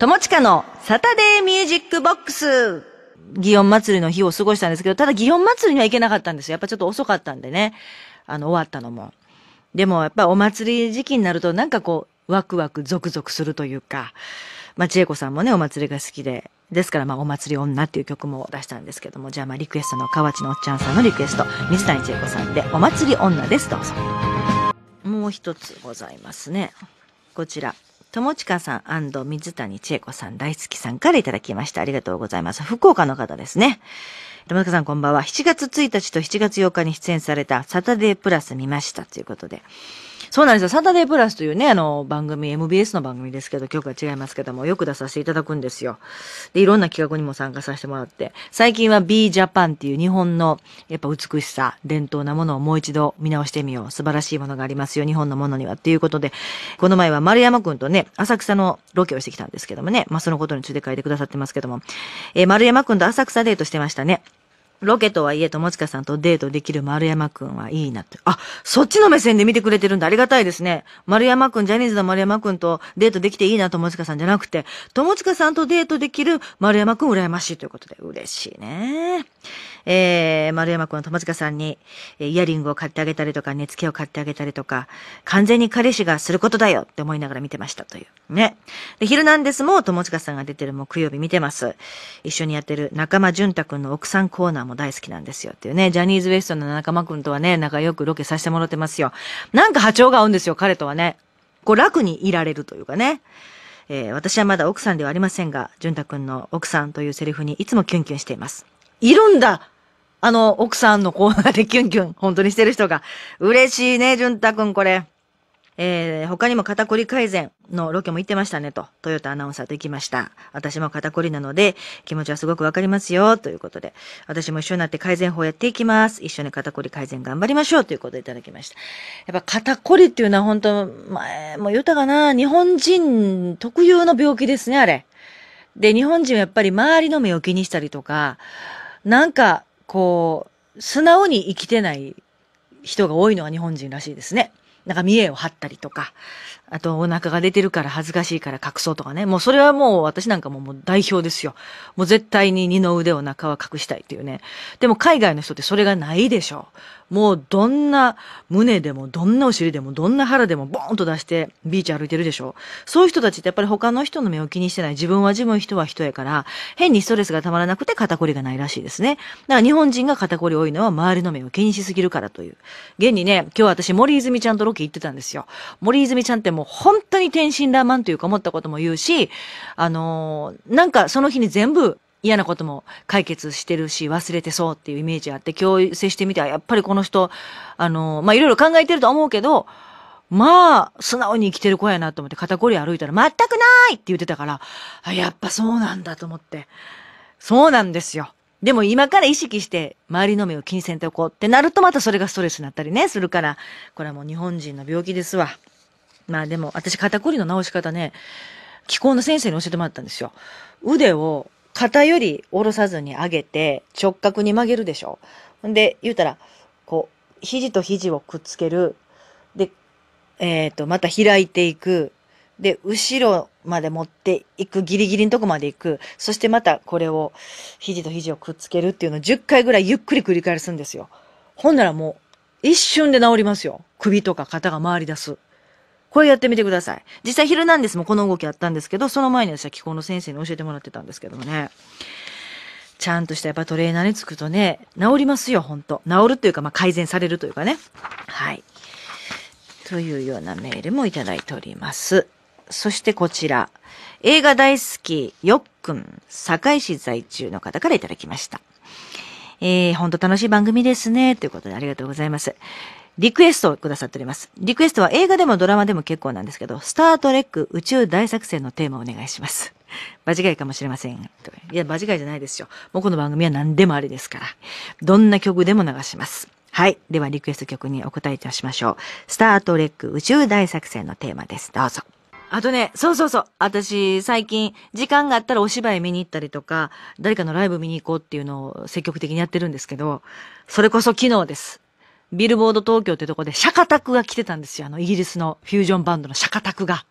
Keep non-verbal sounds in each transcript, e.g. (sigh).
友近のサタデーミュージックボックス祇園祭りの日を過ごしたんですけど、ただ祇園祭りには行けなかったんですよ。やっぱちょっと遅かったんでね。あの、終わったのも。でもやっぱお祭り時期になるとなんかこう、ワクワクゾクゾクするというか、まあ、千恵子さんもね、お祭りが好きで、ですからまあ、お祭り女っていう曲も出したんですけども、じゃあまあ、リクエストの河内のおっちゃんさんのリクエスト、水谷千恵子さんで、お祭り女です。どうぞ。もう一つございますね。こちら。友近さん水谷千恵子さん、大好きさんからいただきました。ありがとうございます。福岡の方ですね。友近さんこんばんは。7月1日と7月8日に出演されたサタデープラス見ましたということで。そうなんですよ。サタデープラスというね、あの、番組、MBS の番組ですけど、曲は違いますけども、よく出させていただくんですよ。で、いろんな企画にも参加させてもらって、最近は b ジャパンっていう日本の、やっぱ美しさ、伝統なものをもう一度見直してみよう。素晴らしいものがありますよ、日本のものには。っていうことで、この前は丸山くんとね、浅草のロケをしてきたんですけどもね、まあ、そのことについて書いてくださってますけども、えー、丸山くんと浅草デートしてましたね。ロケとはいえ、友近さんとデートできる丸山くんはいいなって。あ、そっちの目線で見てくれてるんでありがたいですね。丸山くん、ジャニーズの丸山くんとデートできていいな友近さんじゃなくて、友近さんとデートできる丸山くん羨ましいということで嬉しいね。えー、丸山くん、友近さんに、イヤリングを買ってあげたりとか、寝付けを買ってあげたりとか、完全に彼氏がすることだよって思いながら見てましたという。ね。で、ヒルナンデスも友近さんが出てる木曜日見てます。一緒にやってる仲間淳太くんの奥さんコーナーも大好きなんですよっていうね。ジャニーズウ e ストの仲間くんとはね、仲良くロケさせてもらってますよ。なんか波長が合うんですよ、彼とはね。こう楽にいられるというかね。えー、私はまだ奥さんではありませんが、淳太くんの奥さんというセリフにいつもキュンキュンしています。いるんだあの、奥さんのコーナーでキュンキュン、本当にしてる人が。嬉しいね、潤太くん、これ。えー、他にも肩こり改善のロケも行ってましたねと、トヨタアナウンサーと行きました。私も肩こりなので、気持ちはすごくわかりますよ、ということで。私も一緒になって改善法やっていきます。一緒に肩こり改善頑張りましょう、ということでいただきました。やっぱ肩こりっていうのは本当、前も言ったかな、日本人特有の病気ですね、あれ。で、日本人はやっぱり周りの目を気にしたりとか、なんか、こう、素直に生きてない人が多いのが日本人らしいですね。なんか見栄を張ったりとか、あとお腹が出てるから恥ずかしいから隠そうとかね。もうそれはもう私なんかももう代表ですよ。もう絶対に二の腕お腹は隠したいっていうね。でも海外の人ってそれがないでしょ。もうどんな胸でもどんなお尻でもどんな腹でもボーンと出してビーチ歩いてるでしょ。そういう人たちってやっぱり他の人の目を気にしてない。自分は自分、人は人やから、変にストレスがたまらなくて肩こりがないらしいですね。だから日本人が肩こり多いのは周りの目を気にしすぎるからという。現にね、今日私森泉ちゃんとロケ行ってたんですよ。森泉ちゃんってもうもう本当に天真爛漫というか思ったことも言うし、あのー、なんかその日に全部嫌なことも解決してるし、忘れてそうっていうイメージあって、今日接してみては、やっぱりこの人、あのー、まいろいろ考えてると思うけど、まあ、素直に生きてる子やなと思って、肩こり歩いたら、全くないって言ってたから、あ、やっぱそうなんだと思って。そうなんですよ。でも今から意識して、周りの目を気にせんとこうってなると、またそれがストレスになったりね、するから、これはもう日本人の病気ですわ。まあでも、私、肩こりの治し方ね、気候の先生に教えてもらったんですよ。腕を肩より下ろさずに上げて、直角に曲げるでしょ。で、言うたら、こう、肘と肘をくっつける。で、えっ、ー、と、また開いていく。で、後ろまで持っていく、ギリギリのとこまで行く。そしてまたこれを、肘と肘をくっつけるっていうのを10回ぐらいゆっくり繰り返すんですよ。ほんならもう、一瞬で治りますよ。首とか肩が回り出す。これやってみてください。実際、ヒルナンデスもこの動きあったんですけど、その前に私は気候の先生に教えてもらってたんですけどもね。ちゃんとしたやっぱトレーナーにつくとね、治りますよ、ほんと。治るというか、まあ、改善されるというかね。はい。というようなメールもいただいております。そしてこちら。映画大好き、よっくん、堺市在住の方からいただきました。えー、ほんと楽しい番組ですね。ということでありがとうございます。リクエストをくださっております。リクエストは映画でもドラマでも結構なんですけど、スタートレック宇宙大作戦のテーマをお願いします。場 (laughs) 違いかもしれません。いや、場違いじゃないですよ。もうこの番組は何でもありですから。どんな曲でも流します。はい。では、リクエスト曲にお答えいたしましょう。スタートレック宇宙大作戦のテーマです。どうぞ。あとね、そうそうそう。私、最近、時間があったらお芝居見に行ったりとか、誰かのライブ見に行こうっていうのを積極的にやってるんですけど、それこそ昨日です。ビルボード東京ってとこでシャカタクが来てたんですよ。あの、イギリスのフュージョンバンドのシャカタクが。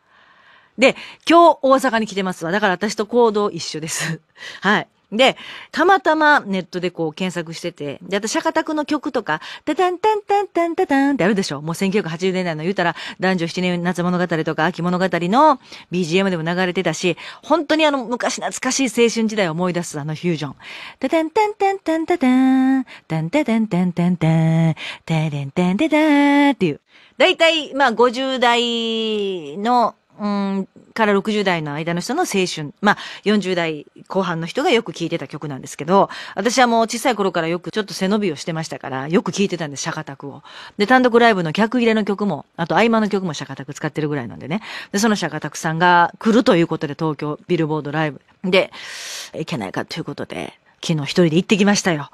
で、今日大阪に来てますわ。だから私と行動一緒です。(laughs) はい。で、たまたまネットでこう検索してて、で、あと、シャカタクの曲とか、タタンタンタンタンタタンってあるでしょもう1980年代の言うたら、男女7年夏物語とか秋物語の BGM でも流れてたし、本当にあの、昔懐かしい青春時代を思い出すあのフュージョン。タタンタンタンタンタタン、タンタタンタンタンタン、タタンタンタタンっていう。だいたい、まあ、50代のうんから60代の間の人の青春。まあ、40代後半の人がよく聴いてた曲なんですけど、私はもう小さい頃からよくちょっと背伸びをしてましたから、よく聴いてたんです、シャカタクを。で、単独ライブの客入れの曲も、あと合間の曲もシャカタク使ってるぐらいなんでね。で、そのシャカタクさんが来るということで、東京ビルボードライブで、いけないかということで、昨日一人で行ってきましたよ。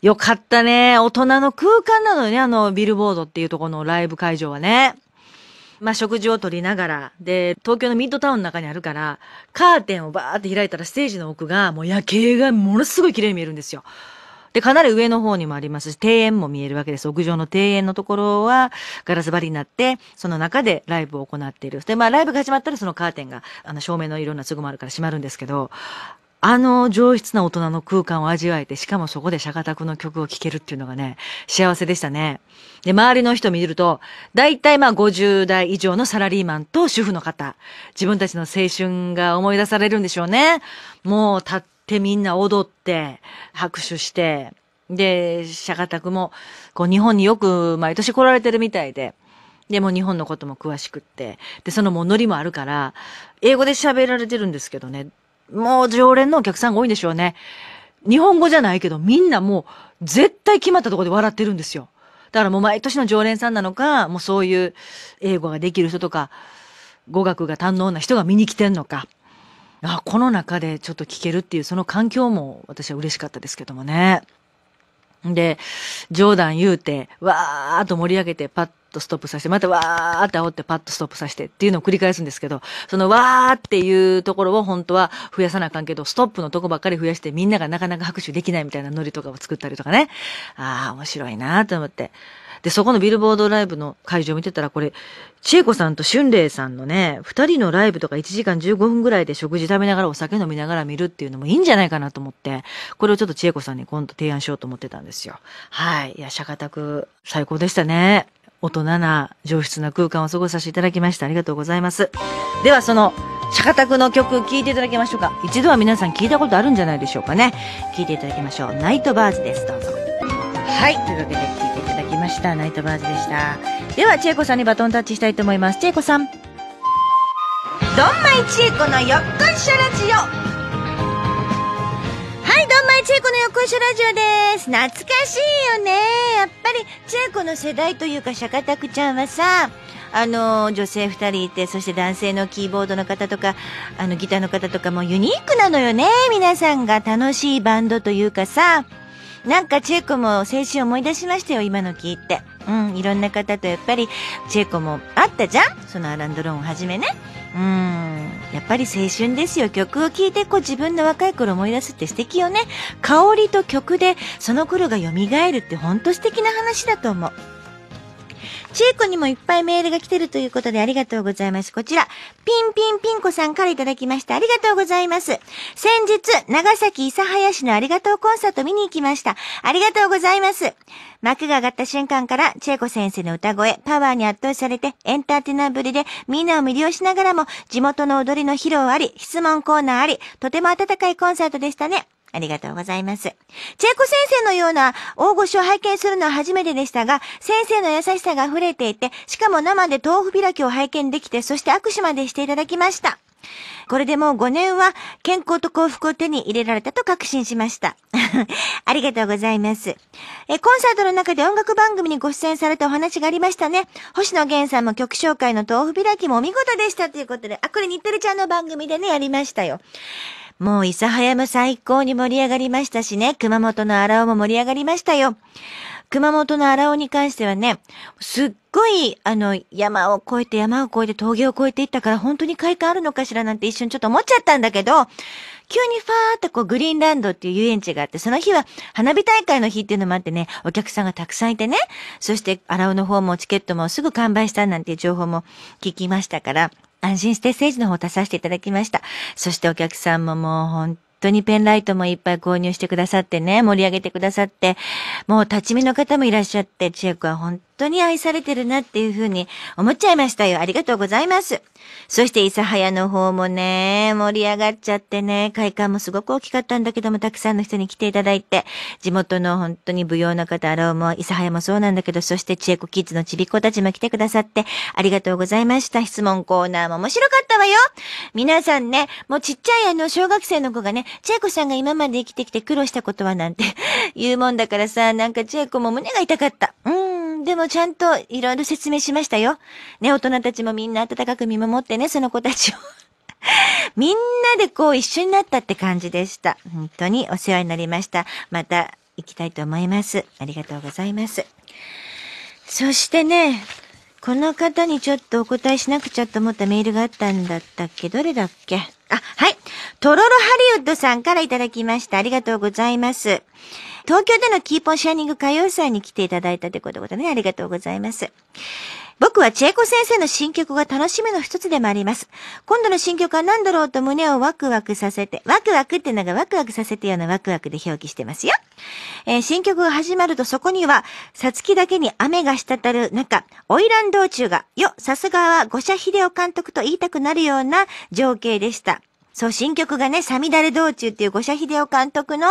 よかったね。大人の空間なのに、ね、あの、ビルボードっていうとこのライブ会場はね。まあ、食事をとりながら、で、東京のミッドタウンの中にあるから、カーテンをバーって開いたらステージの奥が、もう夜景がものすごい綺麗に見えるんですよ。で、かなり上の方にもありますし、庭園も見えるわけです。屋上の庭園のところはガラス張りになって、その中でライブを行っている。で、まあライブが始まったらそのカーテンが、あの、照明のいろんな都合もあるから閉まるんですけど、あの上質な大人の空間を味わえて、しかもそこでシャカタクの曲を聴けるっていうのがね、幸せでしたね。で、周りの人見ると、大体まあ50代以上のサラリーマンと主婦の方、自分たちの青春が思い出されるんでしょうね。もう立ってみんな踊って、拍手して、で、シャカタクも、こう日本によく毎年来られてるみたいで、でも日本のことも詳しくって。で、そのもうノリもあるから、英語で喋られてるんですけどね、もう常連のお客さんが多いんでしょうね。日本語じゃないけど、みんなもう、絶対決まったところで笑ってるんですよ。だからもう毎年の常連さんなのか、もうそういう英語ができる人とか、語学が堪能な人が見に来てんのか。あ、この中でちょっと聞けるっていう、その環境も私は嬉しかったですけどもね。で、冗談言うて、わーっと盛り上げて、パッとストップさせて、またわーって煽ってパッとストップさせてっていうのを繰り返すんですけど、そのわーっていうところを本当は増やさなあかんけど、ストップのとこばっかり増やしてみんながなかなか拍手できないみたいなノリとかを作ったりとかね。ああ、面白いなと思って。で、そこのビルボードライブの会場を見てたら、これ、千恵子さんと俊玲さんのね、二人のライブとか1時間15分ぐらいで食事食べながらお酒飲みながら見るっていうのもいいんじゃないかなと思って、これをちょっと千恵子さんに今度提案しようと思ってたんですよ。はい。いや、社会宅、最高でしたね。大人な上質な空間を過ごさせていただきました。ありがとうございます。ではその、シャカタクの曲聴いていただきましょうか。一度は皆さん聞いたことあるんじゃないでしょうかね。聴いていただきましょう。ナイトバーズです。どうぞ。はい。というわけで聴いていただきました。ナイトバーズでした。では、千恵子さんにバトンタッチしたいと思います。千恵子さん。どんまい千恵子のよっこいしょラジオ。チェコの横一ラジオです。懐かしいよね。やっぱり、チェコの世代というか、シャカタクちゃんはさ、あの、女性2人いて、そして男性のキーボードの方とか、あの、ギターの方とかもユニークなのよね。皆さんが楽しいバンドというかさ、なんかチェコも青春思い出しましたよ、今の聞いて。うん、いろんな方とやっぱり、チェコもあったじゃんそのアランドローンをはじめね。うんやっぱり青春ですよ曲を聴いてこう自分の若い頃思い出すって素敵よね香りと曲でその頃が蘇るってほんと素敵な話だと思うちえこにもいっぱいメールが来てるということでありがとうございます。こちら、ピンピンピンコさんからいただきました。ありがとうございます。先日、長崎諫早市のありがとうコンサート見に行きました。ありがとうございます。幕が上がった瞬間から、千恵子先生の歌声、パワーに圧倒されて、エンターテイナーぶりで、みんなを魅了しながらも、地元の踊りの披露あり、質問コーナーあり、とても温かいコンサートでしたね。ありがとうございます。チェコ先生のような大御所を拝見するのは初めてでしたが、先生の優しさが溢れていて、しかも生で豆腐開きを拝見できて、そして握手までしていただきました。これでもう5年は健康と幸福を手に入れられたと確信しました。(laughs) ありがとうございます。え、コンサートの中で音楽番組にご出演されたお話がありましたね。星野源さんも曲紹介の豆腐開きもお見事でしたということで、あ、これ日テレちゃんの番組でね、やりましたよ。もう諫早も最高に盛り上がりましたしね、熊本の荒尾も盛り上がりましたよ。熊本の荒尾に関してはね、すっごい、あの、山を越えて山を越えて峠を越えていったから本当に快感あるのかしらなんて一瞬ちょっと思っちゃったんだけど、急にファーっとこうグリーンランドっていう遊園地があって、その日は花火大会の日っていうのもあってね、お客さんがたくさんいてね、そして荒尾の方もチケットもすぐ完売したなんていう情報も聞きましたから、安心してステージの方を出させていただきました。そしてお客さんももう本当にペンライトもいっぱい購入してくださってね、盛り上げてくださって、もう立ち見の方もいらっしゃって、千恵子は本当に愛されてるなっていうふうに思っちゃいましたよ。ありがとうございます。そして、諫早の方もね、盛り上がっちゃってね、会館もすごく大きかったんだけども、たくさんの人に来ていただいて、地元の本当に舞踊の方、あろうも、諫早もそうなんだけど、そして、千恵子キッズのちびっ子たちも来てくださって、ありがとうございました。質問コーナーも面白かったわよ。皆さんね、もうちっちゃいあの、小学生の子がね、千恵子さんが今まで生きてきて苦労したことはなんて言うもんだからさ、なんか千恵子も胸が痛かった。でもちゃんといろいろ説明しましたよ。ね、大人たちもみんな温かく見守ってね、その子たちを。(laughs) みんなでこう一緒になったって感じでした。本当にお世話になりました。また行きたいと思います。ありがとうございます。そしてね、この方にちょっとお答えしなくちゃと思ったメールがあったんだったっけどれだっけあ、はい。トロロハリウッドさんからいただきました。ありがとうございます。東京でのキーポンシャーニング歌謡祭に来ていただいたということでね、ありがとうございます。僕はチェコ先生の新曲が楽しみの一つでもあります。今度の新曲は何だろうと胸をワクワクさせて、ワクワクってのがワクワクさせてようなワクワクで表記してますよ。えー、新曲が始まるとそこには、さつきだけに雨が滴る中、オイラン道中が、よ、さすがは五社秀夫監督と言いたくなるような情景でした。そう、新曲がね、サミダレ道中っていう五社秀夫監督の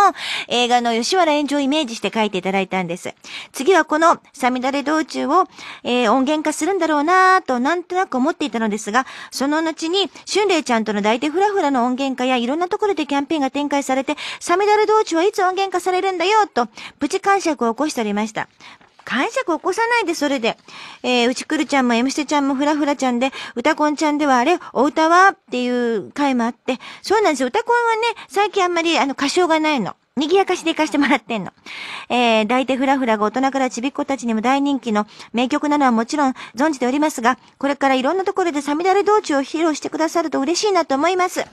映画の吉原炎上をイメージして書いていただいたんです。次はこのサミダレ道中を、えー、音源化するんだろうなぁとなんとなく思っていたのですが、その後に、春麗ちゃんとの大体フラフラの音源化やいろんなところでキャンペーンが展開されて、サミダレ道中はいつ音源化されるんだよと、プチ感触を起こしておりました。解釈起こさないで、それで。えー、うちくるちゃんも M ステちゃんもフラフラちゃんで、歌コンちゃんではあれ、お歌はっていう回もあって、そうなんですよ。歌コンはね、最近あんまりあの歌唱がないの。賑やかしで行かしてもらってんの。えー、大てフラフラが大人からちびっ子たちにも大人気の名曲なのはもちろん存じておりますが、これからいろんなところでサミダレ道中を披露してくださると嬉しいなと思います。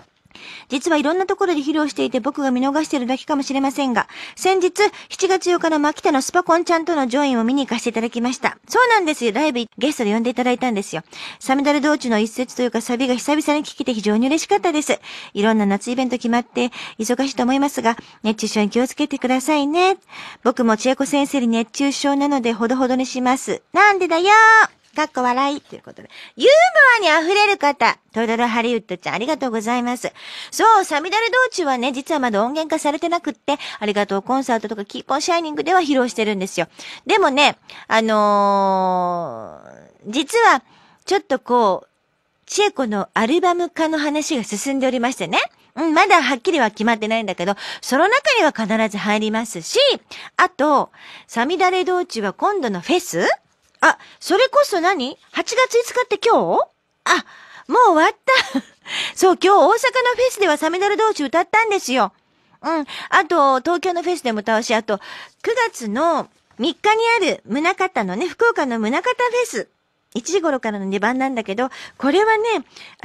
実はいろんなところで披露していて僕が見逃しているだけかもしれませんが、先日、7月8日の牧田のスパコンちゃんとのジョインを見に行かせていただきました。そうなんですよ。ライブゲストで呼んでいただいたんですよ。サムダル道中の一節というかサビが久々に聞けて非常に嬉しかったです。いろんな夏イベント決まって忙しいと思いますが、熱中症に気をつけてくださいね。僕も千恵子先生に熱中症なのでほどほどにします。なんでだよーかっこ笑いということで。ユーモアに溢れる方、トドルハリウッドちゃんありがとうございます。そう、サミダレ道中はね、実はまだ音源化されてなくって、ありがとうコンサートとかキーコンシャイニングでは披露してるんですよ。でもね、あのー、実は、ちょっとこう、チェコのアルバム化の話が進んでおりましてね。うん、まだはっきりは決まってないんだけど、その中には必ず入りますし、あと、サミダレ道中は今度のフェスあ、それこそ何 ?8 月5日って今日あ、もう終わった。(laughs) そう、今日大阪のフェスではサメダル同士歌ったんですよ。うん。あと、東京のフェスでも歌うし、あと、9月の3日にある宗方のね、福岡の宗方フェス。1時頃からの出番なんだけど、これはね、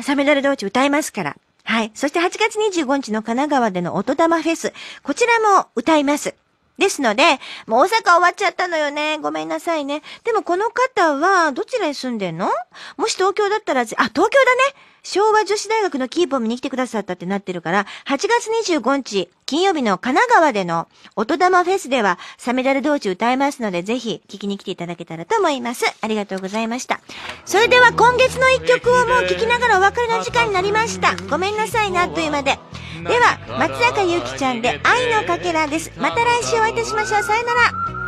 サメダル同士歌いますから。はい。そして8月25日の神奈川での音玉フェス。こちらも歌います。ですので、もう大阪終わっちゃったのよね。ごめんなさいね。でもこの方は、どちらに住んでんのもし東京だったら、あ、東京だね昭和女子大学のキーボムに来てくださったってなってるから、8月25日、金曜日の神奈川での音玉フェスでは、サメダル道中歌いますので、ぜひ聴きに来ていただけたらと思います。ありがとうございました。それでは今月の一曲をもう聴きながらお別れの時間になりました。ごめんなさいな、というまで。では、松坂ゆうきちゃんで愛のかけらです。また来週お会いいたしましょう。さよなら。